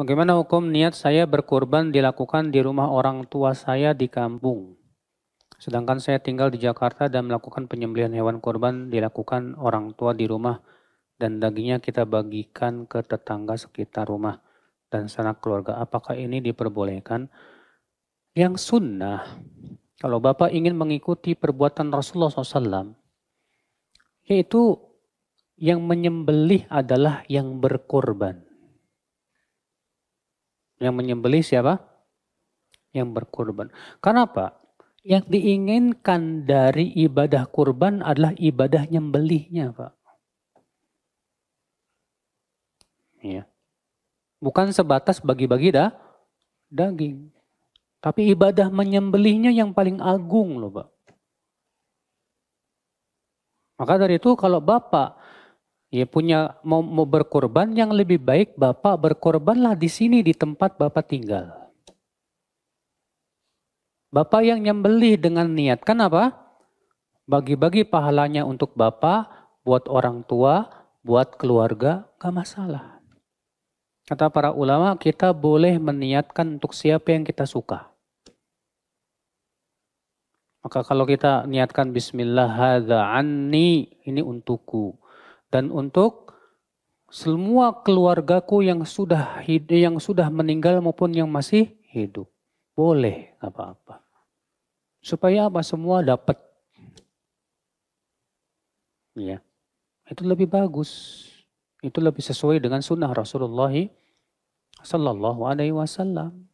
Bagaimana hukum niat saya berkorban dilakukan di rumah orang tua saya di kampung? Sedangkan saya tinggal di Jakarta dan melakukan penyembelian hewan korban dilakukan orang tua di rumah dan dagingnya kita bagikan ke tetangga sekitar rumah dan sanak keluarga. Apakah ini diperbolehkan? Yang sunnah, kalau Bapak ingin mengikuti perbuatan Rasulullah SAW, yaitu yang menyembelih adalah yang berkorban. Yang menyembelih siapa? Yang berkurban. Kenapa? Yang diinginkan dari ibadah kurban adalah ibadah nyembelihnya, Pak. Ya. Bukan sebatas bagi-bagi dah daging. Tapi ibadah menyembelihnya yang paling agung loh Pak. Maka dari itu kalau Bapak ya punya mau, mau berkorban yang lebih baik Bapak berkorbanlah di sini di tempat Bapak tinggal. Bapak yang nyembelih dengan niat kan apa? Bagi-bagi pahalanya untuk Bapak, buat orang tua, buat keluarga, gak masalah. Kata para ulama, kita boleh meniatkan untuk siapa yang kita suka. Maka kalau kita niatkan bismillah hadza ini untukku dan untuk semua keluargaku yang sudah yang sudah meninggal maupun yang masih hidup. Boleh apa-apa. Supaya apa semua dapat. Ya. Itu lebih bagus. Itu lebih sesuai dengan sunnah Rasulullah sallallahu alaihi wasallam.